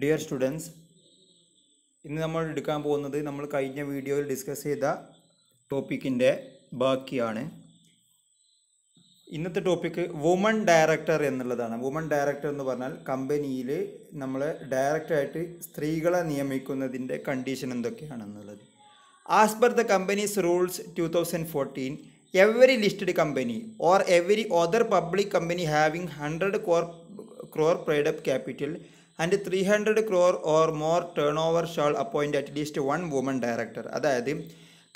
Dear students ഇന്ന് നമ്മൾ എടുക്കാൻ പോകുന്നത് നമ്മൾ കഴിഞ്ഞ വീഡിയോയിൽ ഡിസ്കസ് ചെയ്ത ടോപ്പിക്കിൻ്റെ ബാക്കിയാണ് ഇന്നത്തെ ടോപ്പിക്ക് വുമൺ ഡയറക്ടർ എന്നുള്ളതാണ് വുമൺ ഡയറക്ടർ എന്ന് പറഞ്ഞാൽ കമ്പനിയിൽ നമ്മൾ ഡയറക്റ്റായിട്ട് സ്ത്രീകളെ നിയമിക്കുന്നതിൻ്റെ കണ്ടീഷൻ എന്തൊക്കെയാണെന്നുള്ളത് as per the companies rules two thousand fourteen every listed company or every other public company having hundred crore crore paid capital and three hundred crore or more turnover shall appoint at least one woman director അതായത്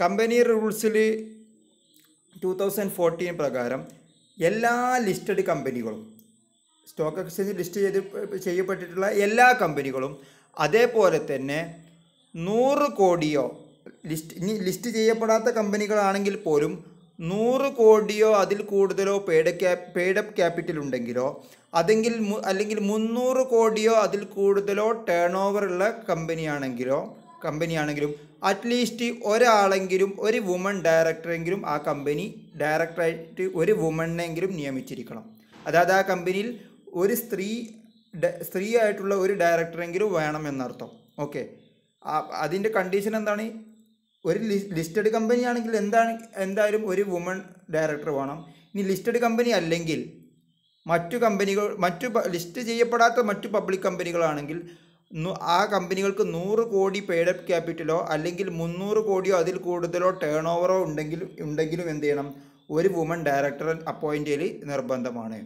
company റൂൾസിൽ two thousand fourteen പ്രകാരം എല്ലാ listed കമ്പനികളും stock exchange list ചെയ്ത് ചെയ്യപ്പെട്ടിട്ടുള്ള എല്ലാ കമ്പനികളും അതേപോലെ തന്നെ നൂറ് കോടിയോ ലിസ്റ്റ് ഇനി ലിസ്റ്റ് ചെയ്യപ്പെടാത്ത കമ്പനികളാണെങ്കിൽ പോലും നൂറ് കോടിയോ അതിൽ കൂടുതലോ പെയ്ഡ് ക്യാ പെയ്ഡപ്പ് ക്യാപിറ്റൽ ഉണ്ടെങ്കിലോ അതെങ്കിൽ അല്ലെങ്കിൽ മുന്നൂറ് കോടിയോ അതിൽ കൂടുതലോ ടേൺ ഓവറുള്ള കമ്പനിയാണെങ്കിലോ കമ്പനിയാണെങ്കിലും അറ്റ്ലീസ്റ്റ് ഒരാളെങ്കിലും ഒരു വുമൺ ഡയറക്ടറെങ്കിലും ആ കമ്പനി ഡയറക്ടറായിട്ട് ഒരു വുമണിനെങ്കിലും നിയമിച്ചിരിക്കണം അതായത് ആ കമ്പനിയിൽ ഒരു സ്ത്രീ സ്ത്രീ ആയിട്ടുള്ള ഒരു ഡയറക്ടറെങ്കിലും വേണം എന്നർത്ഥം ഓക്കെ അതിൻ്റെ കണ്ടീഷൻ എന്താണ് ഒരു ലിസ്റ്റഡ് കമ്പനിയാണെങ്കിൽ എന്താണ് എന്തായാലും ഒരു വുമൺ ഡയറക്ടർ വേണം ഇനി ലിസ്റ്റഡ് കമ്പനി അല്ലെങ്കിൽ മറ്റു കമ്പനികൾ മറ്റു ലിസ്റ്റ് ചെയ്യപ്പെടാത്ത മറ്റു പബ്ലിക് കമ്പനികളാണെങ്കിൽ ആ കമ്പനികൾക്ക് നൂറ് കോടി അപ്പ് ക്യാപിറ്റലോ അല്ലെങ്കിൽ മുന്നൂറ് കോടിയോ അതിൽ കൂടുതലോ ടേൺ ഓവറോ ഉണ്ടെങ്കിൽ ഉണ്ടെങ്കിലും എന്ത് ചെയ്യണം ഒരു വുമൺ ഡയറക്ടർ അപ്പോയിൻ്റ് ചെയ്യൽ നിർബന്ധമാണ്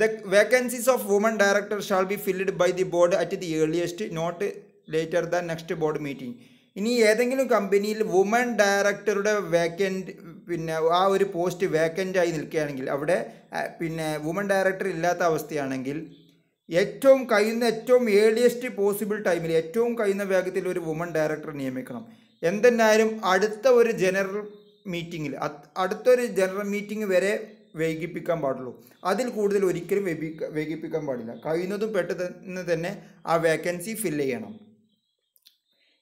the vacancies of woman director shall be filled by the board at the earliest not later than next board meeting ഇനി ഏതെങ്കിലും കമ്പനിയിൽ വുമൺ ഡയറക്ടറുടെ വേക്കൻറ്റ് പിന്നെ ആ ഒരു പോസ്റ്റ് വേക്കൻ്റ് ആയി നിൽക്കുകയാണെങ്കിൽ അവിടെ പിന്നെ വുമൺ ഡയറക്ടർ ഇല്ലാത്ത അവസ്ഥയാണെങ്കിൽ ഏറ്റവും കഴിയുന്ന ഏറ്റവും ഏർലിയസ്റ്റ് പോസിബിൾ ടൈമിൽ ഏറ്റവും കഴിയുന്ന വേഗത്തിൽ ഒരു വുമൺ ഡയറക്ടർ നിയമിക്കണം എന്തെന്നായാലും അടുത്ത ഒരു ജനറൽ മീറ്റിങ്ങിൽ അടുത്തൊരു ജനറൽ മീറ്റിംഗ് വരെ വൈകിപ്പിക്കാൻ പാടുള്ളൂ അതിൽ കൂടുതൽ ഒരിക്കലും വൈകിപ്പിക്കാൻ പാടില്ല കഴിയുന്നതും പെട്ടെന്ന് തന്നെ ആ വേക്കൻസി ഫില്ല് ചെയ്യണം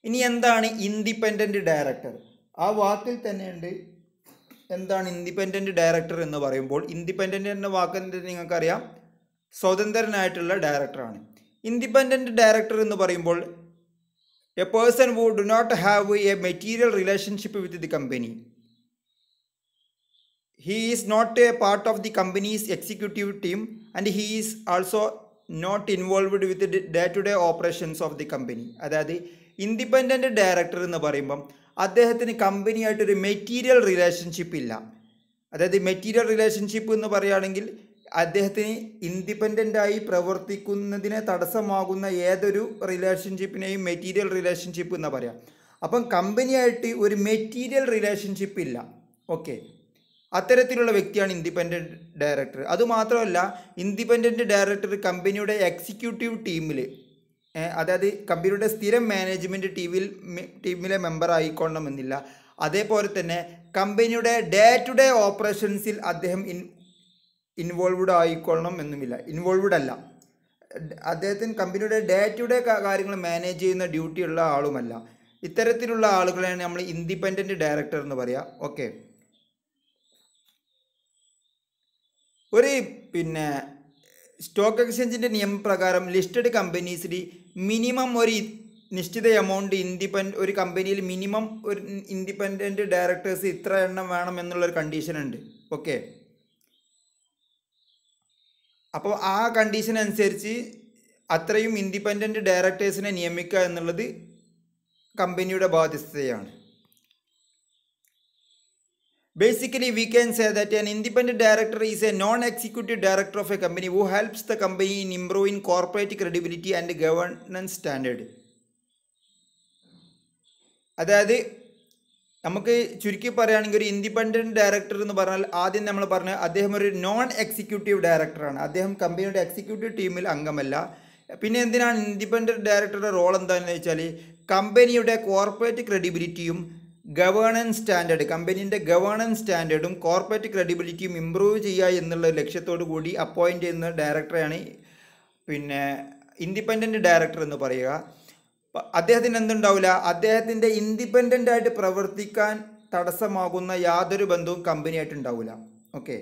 ഇനി എന്താണ് ഇൻഡിപെൻഡൻറ്റ് ഡയറക്ടർ ആ വാക്കിൽ തന്നെയുണ്ട് എന്താണ് ഇൻഡിപെൻഡൻറ്റ് ഡയറക്ടർ എന്ന് പറയുമ്പോൾ ഇൻഡിപെൻഡൻ്റ് എന്ന വാക്ക് നിങ്ങൾക്കറിയാം സ്വതന്ത്രനായിട്ടുള്ള ഡയറക്ടറാണ് ഇൻഡിപെൻഡൻറ്റ് ഡയറക്ടർ എന്ന് പറയുമ്പോൾ a person who do not have a material relationship with the company he is not a part of the companies executive team and he is also not involved with day to day operations of the company അതായത് independent director എന്ന് പറയുമ്പം അദ്ദേഹത്തിന് കമ്പനിയായിട്ടൊരു material relationship ഇല്ല അതായത് material relationship എന്ന് പറയുകയാണെങ്കിൽ അദ്ദേഹത്തിന് ഇൻഡിപെൻഡൻ്റായി പ്രവർത്തിക്കുന്നതിനെ തടസ്സമാകുന്ന ഏതൊരു റിലേഷൻഷിപ്പിനെയും മെറ്റീരിയൽ റിലേഷൻഷിപ്പ് എന്ന് പറയാം അപ്പം കമ്പനിയായിട്ട് ഒരു മെറ്റീരിയൽ റിലേഷൻഷിപ്പ് ഇല്ല ഓക്കെ അത്തരത്തിലുള്ള വ്യക്തിയാണ് ഇൻഡിപെൻഡൻറ്റ് ഡയറക്ടർ അതുമാത്രമല്ല ഇൻഡിപെൻഡൻറ്റ് ഡയറക്ടർ കമ്പനിയുടെ എക്സിക്യൂട്ടീവ് ടീമിൽ അതായത് കമ്പനിയുടെ സ്ഥിരം മാനേജ്മെൻറ്റ് ടീമിൽ ടീമിലെ മെമ്പർ ആയിക്കൊള്ളണമെന്നില്ല അതേപോലെ തന്നെ കമ്പനിയുടെ ഡേ ടു ഡേ ഓപ്പറേഷൻസിൽ അദ്ദേഹം ഇൻ ഇൻവോൾവ്ഡ് ആയിക്കൊള്ളണം എന്നുമില്ല ഇൻവോൾവ്ഡ് അല്ല അദ്ദേഹത്തിന് കമ്പനിയുടെ ഡേ ടു ഡേ കാര്യങ്ങൾ മാനേജ് ചെയ്യുന്ന ഡ്യൂട്ടി ഉള്ള ആളുമല്ല ഇത്തരത്തിലുള്ള ആളുകളെയാണ് നമ്മൾ ഇൻഡിപെൻഡൻറ്റ് ഡയറക്ടർ എന്ന് പറയുക ഓക്കെ ഒരു പിന്നെ സ്റ്റോക്ക് എക്സ്ചേഞ്ചിൻ്റെ നിയമപ്രകാരം ലിസ്റ്റഡ് കമ്പനീസിൽ മിനിമം ഒരു നിശ്ചിത എമൗണ്ട് ഇൻഡിപെൻഡ് ഒരു കമ്പനിയിൽ മിനിമം ഒരു ഇൻഡിപെൻഡൻറ്റ് ഡയറക്ടേഴ്സ് ഇത്ര എണ്ണം വേണം എന്നുള്ളൊരു കണ്ടീഷൻ ഉണ്ട് ഓക്കെ അപ്പോൾ ആ കണ്ടീഷൻ അനുസരിച്ച് അത്രയും ഇൻഡിപെൻഡൻറ്റ് ഡയറക്ടേഴ്സിനെ നിയമിക്കുക എന്നുള്ളത് കമ്പനിയുടെ ബാധ്യസ്ഥതയാണ് Basically, we can say that an independent director is a non-executive director of a company who helps the company in improving corporate credibility and governance standard. അതായത് നമുക്ക് ചുരുക്കി പറയുകയാണെങ്കിൽ ഒരു ഇൻഡിപെൻഡൻറ്റ് ഡയറക്ടർ എന്ന് പറഞ്ഞാൽ ആദ്യം നമ്മൾ പറഞ്ഞ അദ്ദേഹം ഒരു നോൺ എക്സിക്യൂട്ടീവ് ഡയറക്ടറാണ് അദ്ദേഹം കമ്പനിയുടെ എക്സിക്യൂട്ടീവ് ടീമിൽ അംഗമല്ല പിന്നെ എന്തിനാണ് ഇൻഡിപെൻഡൻറ്റ് ഡയറക്ടറുടെ റോൾ എന്താണെന്ന് വെച്ചാൽ കമ്പനിയുടെ കോർപ്പറേറ്റ് ക്രെഡിബിലിറ്റിയും ഗവേണൻസ് സ്റ്റാൻഡേർഡ് കമ്പനീൻ്റെ ഗവേണൻസ് സ്റ്റാൻഡേർഡും കോർപ്പറേറ്റ് ക്രെഡിബിലിറ്റിയും ഇമ്പ്രൂവ് ചെയ്യുക എന്നുള്ള ലക്ഷ്യത്തോടു കൂടി അപ്പോയിൻ്റ് ചെയ്യുന്ന ഡയറക്ടറെയാണ് പിന്നെ ഇൻഡിപെൻഡൻറ്റ് ഡയറക്ടർ എന്ന് പറയുക അദ്ദേഹത്തിന് എന്തുണ്ടാവില്ല അദ്ദേഹത്തിൻ്റെ ഇൻഡിപെൻഡൻ്റ് ആയിട്ട് പ്രവർത്തിക്കാൻ തടസ്സമാകുന്ന യാതൊരു ബന്ധവും കമ്പനിയായിട്ട് ഉണ്ടാവില്ല ഓക്കെ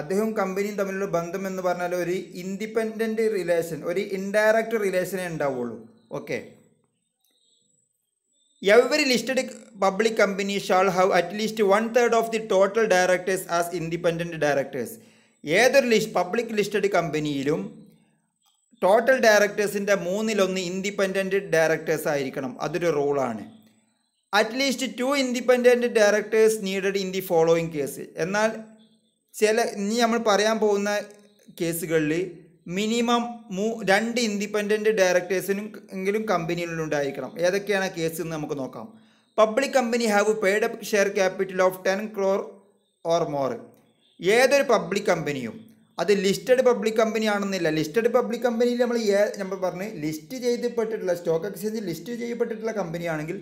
അദ്ദേഹവും കമ്പനിയും തമ്മിലുള്ള ബന്ധം എന്ന് പറഞ്ഞാൽ ഒരു ഇൻഡിപെൻഡൻറ്റ് റിലേഷൻ ഒരു ഇൻഡയറക്റ്റ് റിലേഷനേ ഉണ്ടാവുള്ളൂ okay Every listed public company shall have at least one third of the total directors as independent directors. ഏതൊരു ലിസ്റ്റ് പബ്ലിക് ലിസ്റ്റഡ് കമ്പനിയിലും ടോട്ടൽ ഡയറക്ടേഴ്സിൻ്റെ മൂന്നിലൊന്ന് ഇൻഡിപെൻഡൻറ്റ് ഡയറക്ടേഴ്സ് ആയിരിക്കണം അതൊരു റൂളാണ് at least two independent directors needed in the following case എന്നാൽ ചില ഇനി നമ്മൾ പറയാൻ പോകുന്ന കേസുകളിൽ മിനിമം മൂ രണ്ട് ഇൻഡിപെൻഡൻറ്റ് ഡയറക്ടേഴ്സിനും എങ്കിലും ഉണ്ടായിരിക്കണം ഏതൊക്കെയാണ് കേസ് എന്ന് നമുക്ക് നോക്കാം public company have paid up share capital of ten crore or more ഏതൊരു പബ്ലിക് കമ്പനിയും അത് ലിസ്റ്റഡ് പബ്ലിക് കമ്പനി ആണെന്നില്ല ലിസ്റ്റഡ് പബ്ലിക് കമ്പനിയിൽ നമ്മൾ ഏ നമ്മൾ പറഞ്ഞ് ലിസ്റ്റ് ചെയ്തപ്പെട്ടിട്ടുള്ള സ്റ്റോക്ക് എക്സ്ചേഞ്ച് ലിസ്റ്റ് ചെയ്യപ്പെട്ടിട്ടുള്ള കമ്പനിയാണെങ്കിൽ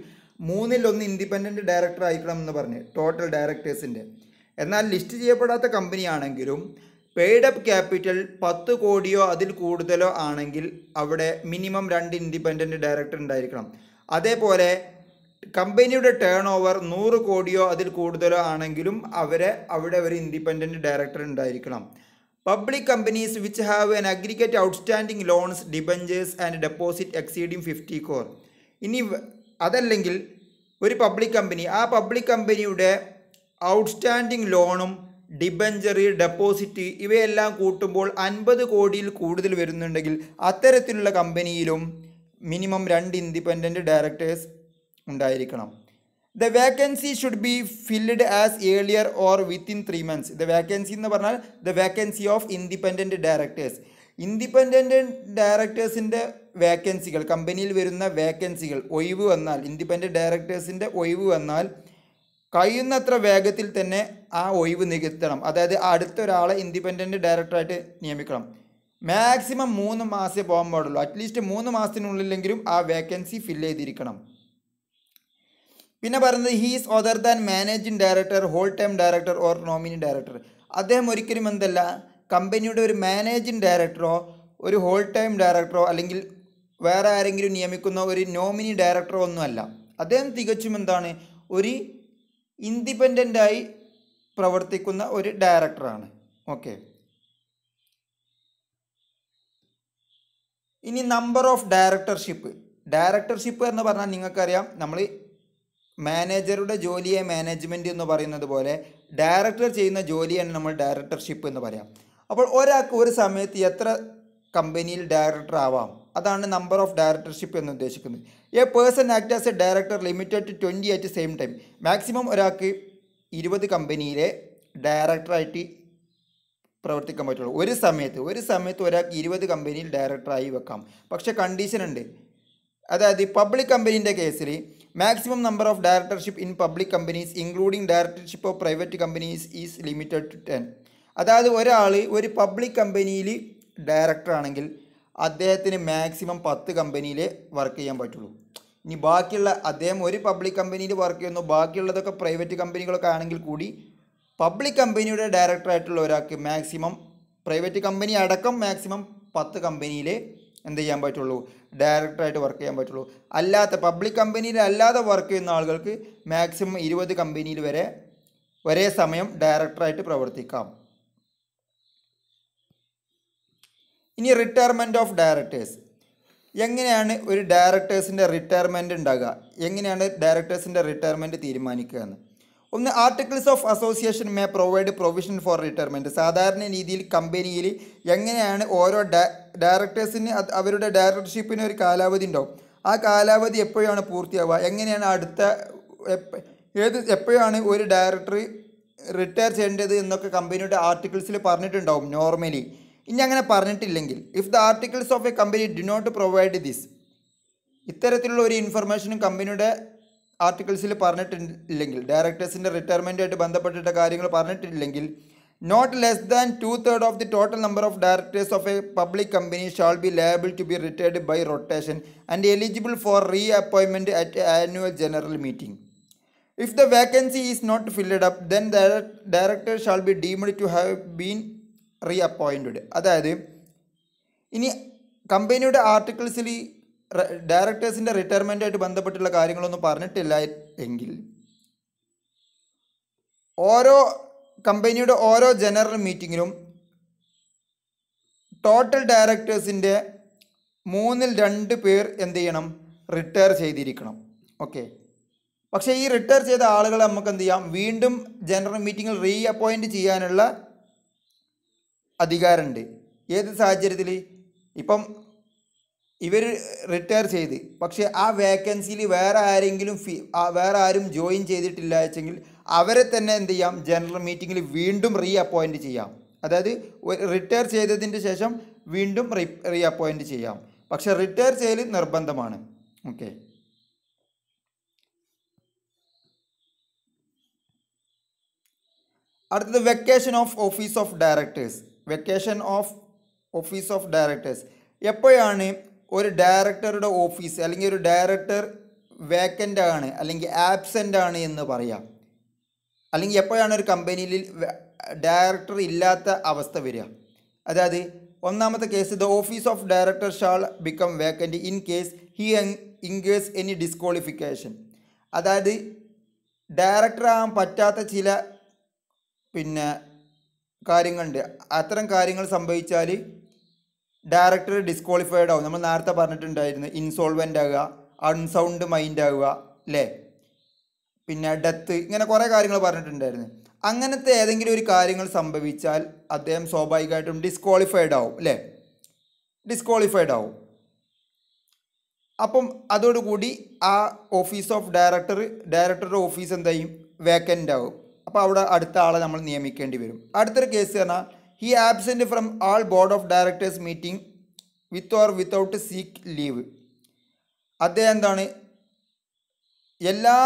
മൂന്നിൽ ഒന്ന് ഇൻഡിപെൻഡൻറ്റ് ഡയറക്ടർ ആയിരിക്കണം എന്ന് പറഞ്ഞ് ടോട്ടൽ ഡയറക്ടേഴ്സിൻ്റെ എന്നാൽ ലിസ്റ്റ് ചെയ്യപ്പെടാത്ത കമ്പനിയാണെങ്കിലും അപ്പ് ക്യാപിറ്റൽ പത്ത് കോടിയോ അതിൽ കൂടുതലോ ആണെങ്കിൽ അവിടെ മിനിമം രണ്ട് ഇൻഡിപെൻഡൻറ്റ് ഡയറക്ടർ ഉണ്ടായിരിക്കണം അതേപോലെ കമ്പനിയുടെ ടേൺ ഓവർ നൂറ് കോടിയോ അതിൽ കൂടുതലോ ആണെങ്കിലും അവരെ അവിടെ ഒരു ഇൻഡിപെൻഡൻറ്റ് ഡയറക്ടർ ഉണ്ടായിരിക്കണം public companies which have an aggregate outstanding loans debentures and deposit exceeding fifty crore ഇനി അതല്ലെങ്കിൽ ഒരു പബ്ലിക് കമ്പനി ആ പബ്ലിക് കമ്പനിയുടെ ഔട്ട്സ്റ്റാൻഡിംഗ് ലോണും ഡിബഞ്ചറി ഡെപ്പോസിറ്റ് ഇവയെല്ലാം കൂട്ടുമ്പോൾ അൻപത് കോടിയിൽ കൂടുതൽ വരുന്നുണ്ടെങ്കിൽ അത്തരത്തിലുള്ള കമ്പനിയിലും മിനിമം രണ്ട് ഇൻഡിപെൻഡൻറ്റ് ഡയറക്ടേഴ്സ് ഉണ്ടായിരിക്കണം the vacancy should be filled as earlier or within three months the vacancy എന്ന് പറഞ്ഞാൽ the vacancy of independent directors independent ഡയറക്ടേഴ്സിൻ്റെ വേക്കൻസികൾ കമ്പനിയിൽ വരുന്ന വേക്കൻസികൾ ഒഴിവ് വന്നാൽ ഇൻഡിപെൻഡൻറ്റ് ഡയറക്ടേഴ്സിൻ്റെ ഒഴിവ് വന്നാൽ കഴിയുന്നത്ര വേഗത്തിൽ തന്നെ ആ ഒഴിവ് നികത്തണം അതായത് അടുത്ത ഒരാളെ ഇൻഡിപെൻഡൻറ്റ് ഡയറക്ടറായിട്ട് നിയമിക്കണം മാക്സിമം മൂന്ന് മാസേ പോകാൻ പാടുള്ളൂ അറ്റ്ലീസ്റ്റ് മൂന്ന് മാസത്തിനുള്ളിലെങ്കിലും ആ വേക്കൻസി ഫില്ല് ചെയ്തിരിക്കണം പിന്നെ പറയുന്നത് he's other than managing director whole time director or nominee director അദ്ദേഹം ഒരിക്കലും എന്തല്ല കമ്പനിയുടെ ഒരു മാനേജിങ് ഡയറക്ടറോ ഒരു ഹോൾ ടൈം ഡയറക്ടറോ അല്ലെങ്കിൽ വേറെ ആരെങ്കിലും നിയമിക്കുന്ന ഒരു നോമിനി ഡയറക്ടറോ ഒന്നുമല്ല അദ്ദേഹം തികച്ചും എന്താണ് ഒരു ഇൻഡിപെൻഡൻ്റായി പ്രവർത്തിക്കുന്ന ഒരു ഡയറക്ടറാണ് ഓക്കെ ഇനി നമ്പർ ഓഫ് ഡയറക്ടർഷിപ്പ് ഡയറക്ടർഷിപ്പ് എന്ന് പറഞ്ഞാൽ നിങ്ങൾക്കറിയാം നമ്മൾ മാനേജറുടെ ജോലിയെ മാനേജ്മെൻറ്റ് എന്ന് പറയുന്നത് പോലെ ഡയറക്ടർ ചെയ്യുന്ന ജോലിയാണ് നമ്മൾ ഡയറക്ടർഷിപ്പ് എന്ന് പറയാം അപ്പോൾ ഒരാൾക്ക് ഒരു സമയത്ത് എത്ര കമ്പനിയിൽ ഡയറക്ടർ ആവാം അതാണ് നമ്പർ ഓഫ് ഡയറക്ടർഷിപ്പ് എന്ന് ഉദ്ദേശിക്കുന്നത് a person act as a director limited to twenty at same time maximum ഒരാൾക്ക് ഇരുപത് കമ്പനിയിലെ ഡയറക്ടറായിട്ട് പ്രവർത്തിക്കാൻ പറ്റുള്ളൂ ഒരു സമയത്ത് ഒരു സമയത്ത് ഒരാൾക്ക് ഇരുപത് കമ്പനിയിൽ ഡയറക്ടറായി വെക്കാം പക്ഷെ കണ്ടീഷൻ ഉണ്ട് അതായത് പബ്ലിക് കമ്പനീൻ്റെ കേസിൽ maximum number of directorship in public companies including directorship of private companies is limited to ten അതായത് ഒരാൾ ഒരു പബ്ലിക് കമ്പനിയിൽ ഡയറക്ടർ ആണെങ്കിൽ അദ്ദേഹത്തിന് മാക്സിമം പത്ത് കമ്പനിയിൽ വർക്ക് ചെയ്യാൻ പറ്റുള്ളൂ ഇനി ബാക്കിയുള്ള അദ്ദേഹം ഒരു പബ്ലിക് കമ്പനിയിൽ വർക്ക് ചെയ്യുന്നു ബാക്കിയുള്ളതൊക്കെ പ്രൈവറ്റ് കമ്പനികളൊക്കെ ആണെങ്കിൽ കൂടി പബ്ലിക് കമ്പനിയുടെ ഡയറക്ടറായിട്ടുള്ള ഒരാൾക്ക് മാക്സിമം പ്രൈവറ്റ് കമ്പനി അടക്കം മാക്സിമം പത്ത് കമ്പനിയിൽ എന്ത് ചെയ്യാൻ പറ്റുള്ളൂ ഡയറക്ടറായിട്ട് വർക്ക് ചെയ്യാൻ പറ്റുള്ളൂ അല്ലാത്ത പബ്ലിക് കമ്പനിയിൽ അല്ലാതെ വർക്ക് ചെയ്യുന്ന ആളുകൾക്ക് മാക്സിമം ഇരുപത് കമ്പനിയിൽ വരെ ഒരേ സമയം ഡയറക്ടറായിട്ട് പ്രവർത്തിക്കാം ഇനി റിട്ടയർമെൻറ്റ് ഓഫ് ഡയറക്ടേഴ്സ് എങ്ങനെയാണ് ഒരു ഡയറക്ടേഴ്സിൻ്റെ റിട്ടയർമെൻ്റ് ഉണ്ടാകുക എങ്ങനെയാണ് ഡയറക്ടേഴ്സിൻ്റെ റിട്ടയർമെൻറ്റ് തീരുമാനിക്കുക എന്ന് ഒന്ന് articles of association may provide provision for retirement സാധാരണ രീതിയിൽ കമ്പനിയിൽ എങ്ങനെയാണ് ഓരോ ഡയറക്ടേഴ്സിന് അവരുടെ ഡയറക്ടർഷിപ്പിന് ഒരു കാലാവധി ഉണ്ടാവും ആ കാലാവധി എപ്പോഴാണ് പൂർത്തിയാവുക എങ്ങനെയാണ് അടുത്ത ഏത് എപ്പോഴാണ് ഒരു ഡയറക്ടർ റിട്ടയർ ചെയ്യേണ്ടത് എന്നൊക്കെ കമ്പനിയുടെ ആർട്ടിക്കിൾസിൽ പറഞ്ഞിട്ടുണ്ടാവും നോർമലി ഇനി അങ്ങനെ പറഞ്ഞിട്ടില്ലെങ്കിൽ if the articles of a company did not provide this ഇത്തരത്തിലുള്ള ഒരു ഇൻഫർമേഷനും കമ്പനിയുടെ ആർട്ടിക്കിൾസിൽ പറഞ്ഞിട്ടില്ലെങ്കിൽ ഡയറക്ടേഴ്സിൻ്റെ റിട്ടയർമെൻറ്റുമായിട്ട് ബന്ധപ്പെട്ടിട്ട കാര്യങ്ങൾ പറഞ്ഞിട്ടില്ലെങ്കിൽ not less than two third of the total number of directors of a public company shall be liable to be retired by rotation and eligible for reappointment at annual general meeting if the vacancy is not filled up then director shall be deemed to have been reappointed അതായത് ഇനി കമ്പനിയുടെ ആർട്ടിക്കിൾസിൽ ഡയറക്ടേഴ്സിൻ്റെ റിട്ടയർമെൻറ്റായിട്ട് ബന്ധപ്പെട്ടുള്ള കാര്യങ്ങളൊന്നും പറഞ്ഞിട്ടില്ല എങ്കിൽ ഓരോ കമ്പനിയുടെ ഓരോ ജനറൽ മീറ്റിങ്ങിലും ടോട്ടൽ ഡയറക്ടേഴ്സിൻ്റെ മൂന്നിൽ രണ്ട് പേർ എന്ത് ചെയ്യണം റിട്ടയർ ചെയ്തിരിക്കണം ഓക്കെ പക്ഷേ ഈ റിട്ടയർ ചെയ്ത ആളുകളെ നമുക്ക് എന്ത് ചെയ്യാം വീണ്ടും ജനറൽ മീറ്റിങ്ങിൽ റീ അപ്പോയിൻറ്റ് ചെയ്യാനുള്ള അധികാരമുണ്ട് ഏത് സാഹചര്യത്തിൽ ഇപ്പം ഇവർ റിട്ടയർ ചെയ്ത് പക്ഷേ ആ വേക്കൻസിയിൽ വേറെ ആരെങ്കിലും ഫീ വേറെ ആരും ജോയിൻ ചെയ്തിട്ടില്ല വെച്ചെങ്കിൽ അവരെ തന്നെ എന്ത് ചെയ്യാം ജനറൽ മീറ്റിങ്ങിൽ വീണ്ടും റീ അപ്പോയിൻറ്റ് ചെയ്യാം അതായത് റിട്ടയർ ചെയ്തതിൻ്റെ ശേഷം വീണ്ടും റീ റീ അപ്പോയിൻറ്റ് ചെയ്യാം പക്ഷെ റിട്ടയർ ചെയ്യൽ നിർബന്ധമാണ് ഓക്കെ അടുത്തത് vacation of office of directors vacation of office of directors എപ്പോഴാണ് ഒരു ഡയറക്ടറുടെ ഓഫീസ് അല്ലെങ്കിൽ ഒരു ഡയറക്ടർ വേക്കൻ്റ് ആണ് അല്ലെങ്കിൽ ആബ്സെൻ്റ് ആണ് എന്ന് പറയാം അല്ലെങ്കിൽ എപ്പോഴാണ് ഒരു കമ്പനിയിൽ ഡയറക്ടർ ഇല്ലാത്ത അവസ്ഥ വരിക അതായത് ഒന്നാമത്തെ case the office of director shall become vacant in case he in case any disqualification അതായത് ഡയറക്ടർ ആകാൻ പറ്റാത്ത ചില പിന്നെ കാര്യങ്ങളുണ്ട് അത്തരം കാര്യങ്ങൾ സംഭവിച്ചാൽ ഡയറക്ടർ ഡിസ്ക്വാളിഫൈഡ് ആവും നമ്മൾ നേരത്തെ പറഞ്ഞിട്ടുണ്ടായിരുന്നു ഇൻസോൾവെൻ്റ് ആകുക അൺസൗണ്ട് മൈൻഡ് ആകുക അല്ലേ പിന്നെ ഡെത്ത് ഇങ്ങനെ കുറേ കാര്യങ്ങൾ പറഞ്ഞിട്ടുണ്ടായിരുന്നു അങ്ങനത്തെ ഏതെങ്കിലും ഒരു കാര്യങ്ങൾ സംഭവിച്ചാൽ അദ്ദേഹം സ്വാഭാവികമായിട്ടും ഡിസ്ക്വാളിഫൈഡ് ആവും അല്ലേ ഡിസ്ക്വാളിഫൈഡ് ആവും അപ്പം അതോടുകൂടി ആ ഓഫീസ് ഓഫ് ഡയറക്ടർ ഡയറക്ടറുടെ ഓഫീസ് എന്തായും വേക്കൻ്റ് ആവും അപ്പോൾ അവിടെ അടുത്ത ആളെ നമ്മൾ നിയമിക്കേണ്ടി വരും അടുത്തൊരു കേസ് പറഞ്ഞാൽ he absent from all board of directors meeting with or without sick leave അദ്ദേഹം എന്താണ് എല്ലാ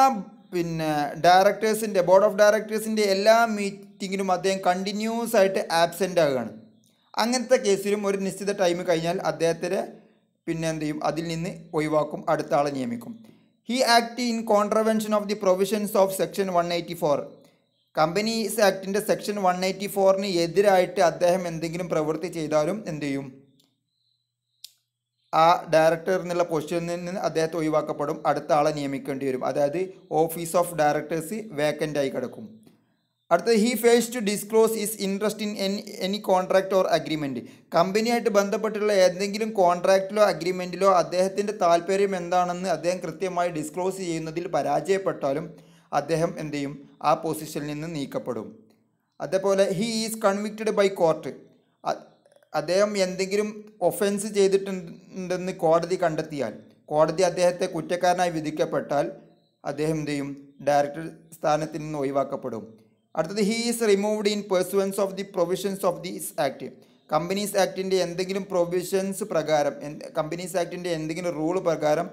പിന്നെ ഡയറക്ടേഴ്സിൻ്റെ ബോർഡ് ഓഫ് ഡയറക്ടേഴ്സിൻ്റെ എല്ലാ മീറ്റിങ്ങിനും അദ്ദേഹം കണ്ടിന്യൂസ് ആയിട്ട് ആബ്സെൻ്റ് ആവുകയാണ് അങ്ങനത്തെ കേസിലും ഒരു നിശ്ചിത ടൈം കഴിഞ്ഞാൽ അദ്ദേഹത്തിൻ്റെ പിന്നെ എന്ത് ചെയ്യും അതിൽ നിന്ന് ഒഴിവാക്കും അടുത്ത ആളെ നിയമിക്കും he act in contravention of the provisions of section one eighty four companies ആക്ടിൻ്റെ സെക്ഷൻ വൺ എയ്റ്റി ഫോറിന് എതിരായിട്ട് അദ്ദേഹം എന്തെങ്കിലും പ്രവൃത്തി ചെയ്താലും എന്ത് ചെയ്യും ആ ഡയറക്ടർ എന്നുള്ള പൊസിഷനിൽ നിന്ന് അദ്ദേഹത്തെ ഒഴിവാക്കപ്പെടും അടുത്ത ആളെ നിയമിക്കേണ്ടി വരും അതായത് ഓഫീസ് ഓഫ് ഡയറക്ടേഴ്സ് വേക്കൻ്റ് ആയി കിടക്കും അടുത്തത് he fails to disclose his interest in any any contract or agreement കമ്പനിയായിട്ട് ബന്ധപ്പെട്ടുള്ള ഏതെങ്കിലും കോൺട്രാക്റ്റിലോ അഗ്രിമെൻറ്റിലോ അദ്ദേഹത്തിൻ്റെ താല്പര്യം എന്താണെന്ന് അദ്ദേഹം കൃത്യമായി ഡിസ്ക്ലോസ് ചെയ്യുന്നതിൽ പരാജയപ്പെട്ടാലും അദ്ദേഹം എന്ത് ചെയ്യും ആ പൊസിഷനിൽ നിന്ന് നീക്കപ്പെടും അതേപോലെ he is convicted by court അദ്ദേഹം എന്തെങ്കിലും ഒഫൻസ് ചെയ്തിട്ടുണ്ടെന്ന് കോടതി കണ്ടെത്തിയാൽ കോടതി അദ്ദേഹത്തെ കുറ്റക്കാരനായി വിധിക്കപ്പെട്ടാൽ അദ്ദേഹം എന്ത് ചെയ്യും ഡയറക്ടർ സ്ഥാനത്തിൽ നിന്ന് ഒഴിവാക്കപ്പെടും അടുത്തത് he is removed in pursuance of the provisions of this act companies ആക്ടിൻ്റെ എന്തെങ്കിലും പ്രൊവിഷൻസ് പ്രകാരം കമ്പനീസ് ആക്ടിൻ്റെ എന്തെങ്കിലും റൂൾ പ്രകാരം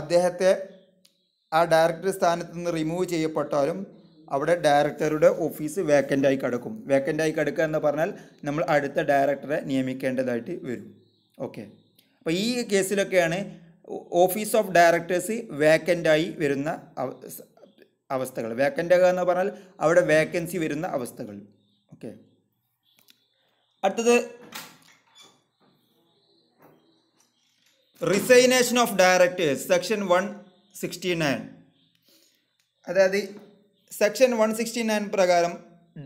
അദ്ദേഹത്തെ ആ ഡയറക്ടർ സ്ഥാനത്ത് നിന്ന് റിമൂവ് ചെയ്യപ്പെട്ടാലും അവിടെ ഡയറക്ടറുടെ ഓഫീസ് വേക്കൻ്റായി കിടക്കും വേക്കൻ്റായി കിടക്കുക എന്ന് പറഞ്ഞാൽ നമ്മൾ അടുത്ത ഡയറക്ടറെ നിയമിക്കേണ്ടതായിട്ട് വരും ഓക്കെ അപ്പോൾ ഈ കേസിലൊക്കെയാണ് ഓഫീസ് ഓഫ് ഡയറക്ടേഴ്സ് വേക്കൻ്റായി വരുന്ന അവസ്ഥകൾ വേക്കൻ്റാകുക എന്ന് പറഞ്ഞാൽ അവിടെ വേക്കൻസി വരുന്ന അവസ്ഥകൾ ഓക്കെ അടുത്തത് resignation of directors section one sixty nine അതായത് സെക്ഷൻ വൺ സിക്സ്റ്റി നയൻ പ്രകാരം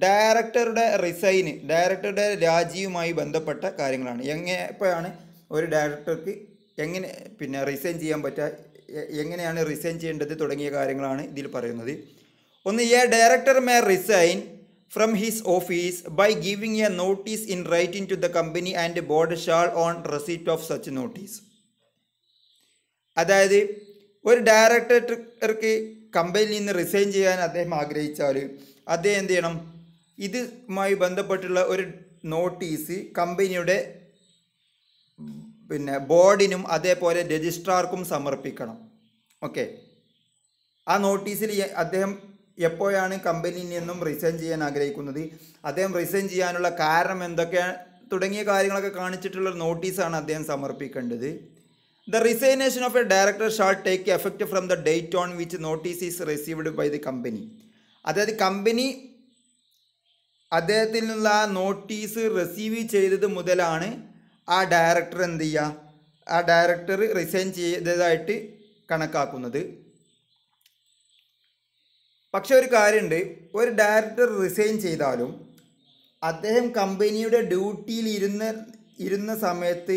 ഡയറക്ടറുടെ റിസൈന് ഡയറക്ടറുടെ രാജിയുമായി ബന്ധപ്പെട്ട കാര്യങ്ങളാണ് എങ്ങനെ എപ്പോഴാണ് ഒരു ഡയറക്ടർക്ക് എങ്ങനെ പിന്നെ റിസൈൻ ചെയ്യാൻ പറ്റുക എങ്ങനെയാണ് റിസൈൻ ചെയ്യേണ്ടത് തുടങ്ങിയ കാര്യങ്ങളാണ് ഇതിൽ പറയുന്നത് ഒന്ന് a director may resign from his office by giving a notice in writing to the company and board shall on receipt of such notice അതായത് ഒരു ഡയറക്ടർക്ക് കമ്പനിയിൽ നിന്ന് റിസൈൻ ചെയ്യാൻ അദ്ദേഹം ആഗ്രഹിച്ചാൽ അദ്ദേഹം എന്ത് ചെയ്യണം ഇതുമായി ബന്ധപ്പെട്ടുള്ള ഒരു നോട്ടീസ് കമ്പനിയുടെ പിന്നെ ബോർഡിനും അതേപോലെ രജിസ്ട്രാർക്കും സമർപ്പിക്കണം ഓക്കെ ആ നോട്ടീസിൽ അദ്ദേഹം എപ്പോഴാണ് കമ്പനിയിൽ നിന്നും റിസൈൻ ചെയ്യാൻ ആഗ്രഹിക്കുന്നത് അദ്ദേഹം റിസൈൻ ചെയ്യാനുള്ള കാരണം എന്തൊക്കെയാണ് തുടങ്ങിയ കാര്യങ്ങളൊക്കെ കാണിച്ചിട്ടുള്ള നോട്ടീസാണ് അദ്ദേഹം സമർപ്പിക്കേണ്ടത് the resignation of a director shall take effect from the date on which notice is received by the company അതായത് കമ്പനി അദ്ദേഹത്തിൽ നിന്നുള്ള ആ നോട്ടീസ് റിസീവ് ചെയ്തത് മുതലാണ് ആ ഡയറക്ടർ എന്ത് ചെയ്യുക ആ ഡയറക്ടർ റിസൈൻ ചെയ്തതായിട്ട് കണക്കാക്കുന്നത് പക്ഷെ ഒരു കാര്യമുണ്ട് ഒരു ഡയറക്ടർ റിസൈൻ ചെയ്താലും അദ്ദേഹം കമ്പനിയുടെ ഡ്യൂട്ടിയിൽ ഇരുന്ന ഇരുന്ന സമയത്ത്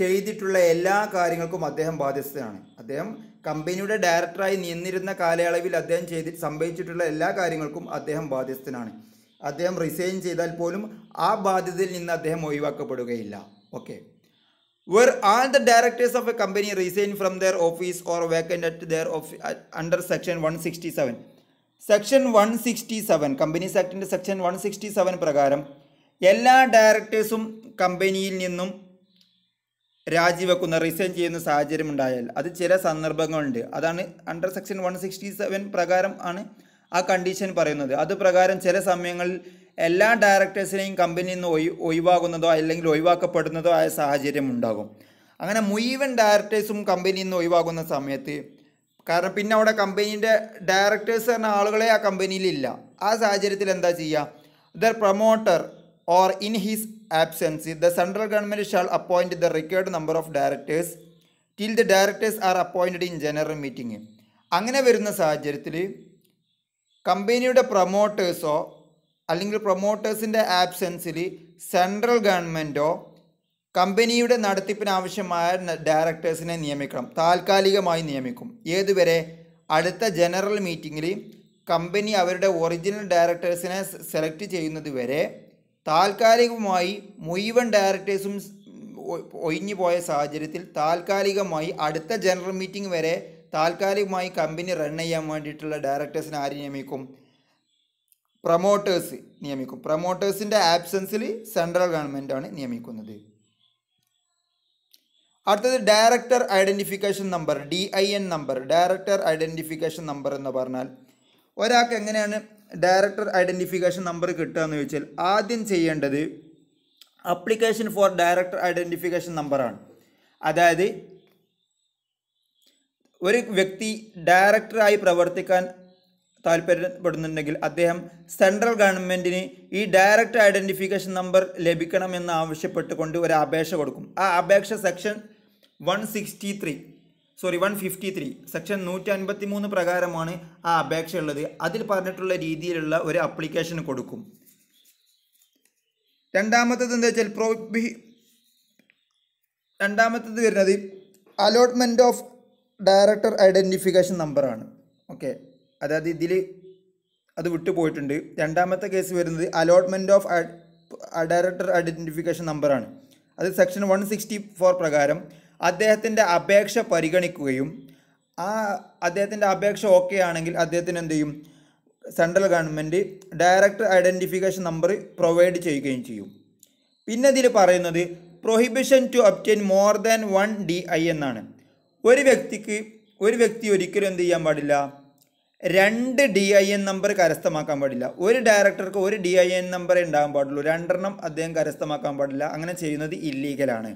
ചെയ്തിട്ടുള്ള എല്ലാ കാര്യങ്ങൾക്കും അദ്ദേഹം ബാധ്യസ്ഥനാണ് അദ്ദേഹം കമ്പനിയുടെ ഡയറക്ടറായി നിന്നിരുന്ന കാലയളവിൽ അദ്ദേഹം ചെയ്തി സംഭവിച്ചിട്ടുള്ള എല്ലാ കാര്യങ്ങൾക്കും അദ്ദേഹം ബാധ്യസ്ഥനാണ് അദ്ദേഹം റിസൈൻ ചെയ്താൽ പോലും ആ ബാധ്യതയിൽ നിന്ന് അദ്ദേഹം ഒഴിവാക്കപ്പെടുകയില്ല okay where all the directors of a company resign from their office or vacant at their office under section one sixty seven section one sixty seven companies ആക്ടിൻ്റെ സെക്ഷൻ വൺ സിക്സ്റ്റി സെവൻ പ്രകാരം എല്ലാ ഡയറക്ടേഴ്സും കമ്പനിയിൽ നിന്നും രാജിവെക്കുന്ന resign ചെയ്യുന്ന സാഹചര്യം ഉണ്ടായാൽ അത് ചില സന്ദർഭങ്ങളുണ്ട് അതാണ് under section one sixty seven പ്രകാരം ആണ് ആ കണ്ടീഷൻ പറയുന്നത് അത് പ്രകാരം ചില സമയങ്ങളിൽ എല്ലാ ഡയറക്ടേഴ്സിനെയും കമ്പനിയിൽ നിന്ന് ഒഴി ഒഴിവാകുന്നതോ അല്ലെങ്കിൽ ഒഴിവാക്കപ്പെടുന്നതോ ആയ സാഹചര്യം ഉണ്ടാകും അങ്ങനെ മുഴുവൻ ഡയറക്ടേഴ്സും കമ്പനിയിൽ നിന്ന് ഒഴിവാകുന്ന സമയത്ത് കാരണം പിന്നെ അവിടെ കമ്പനീൻ്റെ ഡയറക്ടേഴ്സ് എന്ന ആളുകളെ ആ കമ്പനിയിലില്ല ആ സാഹചര്യത്തിൽ എന്താ ചെയ്യുക the promoter or in his absence the central government shall appoint the required number of directors till the directors are appointed in general meeting. അങ്ങനെ വരുന്ന സാഹചര്യത്തിൽ കമ്പനിയുടെ പ്രൊമോട്ടേഴ്സോ അല്ലെങ്കിൽ പ്രൊമോട്ടേഴ്സിൻ്റെ ആബ്സെൻസിൽ സെൻട്രൽ ഗവൺമെൻറ്റോ കമ്പനിയുടെ നടത്തിപ്പിനാവശ്യമായ ഡയറക്ടേഴ്സിനെ നിയമിക്കണം താൽക്കാലികമായി നിയമിക്കും ഏതുവരെ അടുത്ത ജനറൽ മീറ്റിങ്ങിൽ കമ്പനി അവരുടെ ഒറിജിനൽ ഡയറക്ടേഴ്സിനെ സെലക്ട് ചെയ്യുന്നത് വരെ താൽക്കാലികമായി മുഴുവൻ ഡയറക്ടേഴ്സും ഒഴിഞ്ഞു പോയ സാഹചര്യത്തിൽ താൽക്കാലികമായി അടുത്ത ജനറൽ മീറ്റിംഗ് വരെ താൽക്കാലികമായി കമ്പനി റൺ ചെയ്യാൻ വേണ്ടിയിട്ടുള്ള ഡയറക്ടേഴ്സിനെ ആര് നിയമിക്കും പ്രൊമോട്ടേഴ്സ് നിയമിക്കും പ്രൊമോട്ടേഴ്സിൻ്റെ ആബ്സൻസിൽ സെൻട്രൽ ആണ് നിയമിക്കുന്നത് അടുത്തത് director identification number D I N number director identification number എന്ന് പറഞ്ഞാൽ ഒരാൾക്ക് എങ്ങനെയാണ് ഡയറക്ടർ ഐഡൻറ്റിഫിക്കേഷൻ നമ്പർ കിട്ടുക എന്ന് ചോദിച്ചാൽ ആദ്യം ചെയ്യേണ്ടത് അപ്ലിക്കേഷൻ ഫോർ ഡയറക്ടർ ഐഡൻറ്റിഫിക്കേഷൻ നമ്പറാണ് അതായത് ഒരു വ്യക്തി ഡയറക്ടറായി പ്രവർത്തിക്കാൻ താല്പര്യപ്പെടുന്നുണ്ടെങ്കിൽ അദ്ദേഹം സെൻട്രൽ ഗവൺമെൻറ്റിന് ഈ ഡയറക്ടർ ഐഡൻറ്റിഫിക്കേഷൻ നമ്പർ ലഭിക്കണമെന്ന് ആവശ്യപ്പെട്ടുകൊണ്ട് ഒരു അപേക്ഷ കൊടുക്കും ആ അപേക്ഷ section one sixty three sorry one fifty three section നൂറ്റി അൻപത്തി മൂന്ന് പ്രകാരമാണ് ആ അപേക്ഷ ഉള്ളത് അതിൽ പറഞ്ഞിട്ടുള്ള രീതിയിലുള്ള ഒരു അപ്ലിക്കേഷൻ കൊടുക്കും രണ്ടാമത്തത് എന്താ വെച്ചാൽ പ്രോബി രണ്ടാമത്തത് വരുന്നത് അലോട്ട്മെൻറ്റ് ഓഫ് ഡയറക്ടർ ഐഡൻറ്റിഫിക്കേഷൻ നമ്പറാണ് ഓക്കെ അതായത് ഇതിൽ അത് വിട്ടുപോയിട്ടുണ്ട് രണ്ടാമത്തെ കേസ് വരുന്നത് അലോട്ട്മെൻറ്റ് ഓഫ് ഡയറക്ടർ ഐഡൻറ്റിഫിക്കേഷൻ നമ്പറാണ് അത് സെക്ഷൻ വൺ സിക്സ്റ്റി ഫോർ പ്രകാരം അദ്ദേഹത്തിൻ്റെ അപേക്ഷ പരിഗണിക്കുകയും ആ അദ്ദേഹത്തിൻ്റെ അപേക്ഷ ഓക്കെ ആണെങ്കിൽ അദ്ദേഹത്തിന് എന്ത് ചെയ്യും central government director identification number provide ചെയ്യുകയും ചെയ്യും പിന്നെ ഇതിൽ പറയുന്നത് prohibition to obtain more than one D I എന്നാണ് ഒരു വ്യക്തിക്ക് ഒരു വ്യക്തി ഒരിക്കലും എന്ത് ചെയ്യാൻ പാടില്ല രണ്ട് ഡി ഐ എൻ നമ്പർ കരസ്ഥമാക്കാൻ പാടില്ല ഒരു ഡയറക്ടർക്ക് ഒരു ഡി ഐ എൻ നമ്പറേ ഉണ്ടാകാൻ പാടുള്ളൂ രണ്ടെണ്ണം അദ്ദേഹം കരസ്ഥമാക്കാൻ പാടില്ല അങ്ങനെ ചെയ്യുന്നത് ഇല്ലീഗലാണ്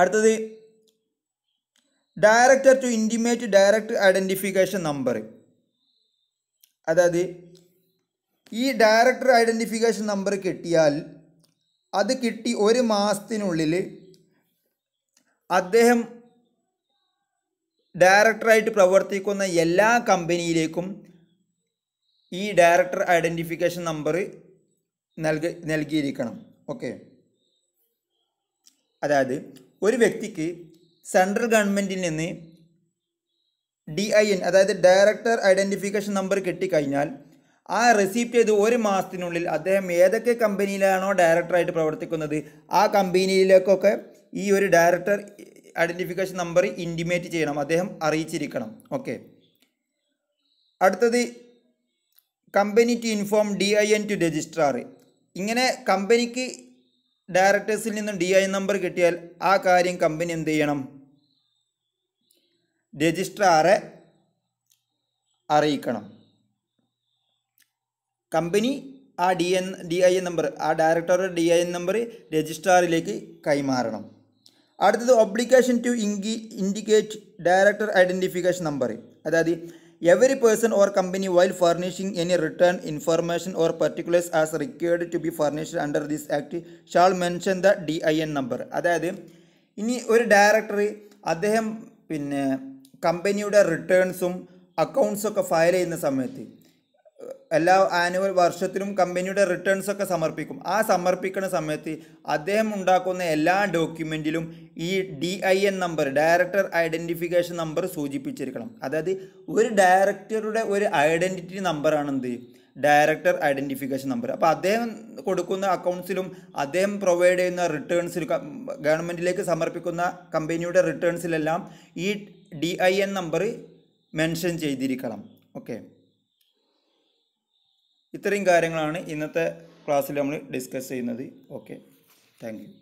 അടുത്തത് director to intimate direct identification number അതായത് ഈ ഡയറക്ടർ ഐഡൻറ്റിഫിക്കേഷൻ നമ്പർ കിട്ടിയാൽ അത് കിട്ടി ഒരു മാസത്തിനുള്ളിൽ അദ്ദേഹം ഡയറക്ടറായിട്ട് പ്രവർത്തിക്കുന്ന എല്ലാ കമ്പനിയിലേക്കും ഈ ഡയറക്ടർ ഐഡൻറ്റിഫിക്കേഷൻ നമ്പർ നൽകി നൽകിയിരിക്കണം ഓക്കെ അതായത് ഒരു വ്യക്തിക്ക് സെൻട്രൽ ഗവൺമെൻറ്റിൽ നിന്ന് ഡി ഐ എൻ അതായത് ഡയറക്ടർ ഐഡൻറ്റിഫിക്കേഷൻ നമ്പർ കിട്ടിക്കഴിഞ്ഞാൽ ആ റെസിപ്റ്റ് ചെയ്ത് ഒരു മാസത്തിനുള്ളിൽ അദ്ദേഹം ഏതൊക്കെ കമ്പനിയിലാണോ ഡയറക്ടറായിട്ട് പ്രവർത്തിക്കുന്നത് ആ കമ്പനിയിലേക്കൊക്കെ ഈ ഒരു ഡയറക്ടർ ഐഡൻറ്റിഫിക്കേഷൻ നമ്പർ ഇൻറ്റിമേറ്റ് ചെയ്യണം അദ്ദേഹം അറിയിച്ചിരിക്കണം ഓക്കെ അടുത്തത് company to inform D I N to registrar ഇങ്ങനെ കമ്പനിക്ക് ഡയറക്ടേഴ്സിൽ നിന്നും ഡി ഐ നമ്പർ കിട്ടിയാൽ ആ കാര്യം കമ്പനി എന്ത് ചെയ്യണം രജിസ്ട്രാറെ അറിയിക്കണം കമ്പനി ആ D N D I N number ആ ഡയറക്ടറുടെ ഡി ഐ എൻ നമ്പർ രജിസ്ട്രാറിലേക്ക് കൈമാറണം അടുത്തത് ഒബ്ലിക്കേഷൻ ടു ഇൻഗി ഇൻഡിക്കേറ്റ് ഡയറക്ടർ ഐഡൻറ്റിഫിക്കേഷൻ നമ്പർ അതായത് Every person or company while furnishing any return information or particulars as required to be furnished under this act shall mention the DIN number. അതായത് ഇനി ഒരു directory അദ്ദേഹം പിന്നെ കമ്പനിയുടെ റിട്ടേൺസും അക്കൗണ്ട്സൊക്കെ file ചെയ്യുന്ന സമയത്ത് എല്ലാ ആനുവൽ വർഷത്തിലും കമ്പനിയുടെ റിട്ടേൺസ് ഒക്കെ സമർപ്പിക്കും ആ സമർപ്പിക്കുന്ന സമയത്ത് അദ്ദേഹം ഉണ്ടാക്കുന്ന എല്ലാ ഡോക്യുമെൻറ്റിലും ഈ D I N number director identification number സൂചിപ്പിച്ചിരിക്കണം അതായത് ഒരു ഡയറക്ടറുടെ ഒരു ഐഡൻറ്റിറ്റി നമ്പറാണെന്ത് ഡയറക്ടർ ഐഡൻറ്റിഫിക്കേഷൻ നമ്പർ അപ്പോൾ അദ്ദേഹം കൊടുക്കുന്ന അക്കൗണ്ട്സിലും അദ്ദേഹം പ്രൊവൈഡ് ചെയ്യുന്ന റിട്ടേൺസിൽ ഗവൺമെൻറ്റിലേക്ക് സമർപ്പിക്കുന്ന കമ്പനിയുടെ റിട്ടേൺസിലെല്ലാം ഈ D I N number mention ചെയ്തിരിക്കണം ഓക്കെ ഇത്രയും കാര്യങ്ങളാണ് ഇന്നത്തെ ക്ലാസ്സിൽ നമ്മൾ ഡിസ്കസ് ചെയ്യുന്നത് ഓക്കെ താങ്ക്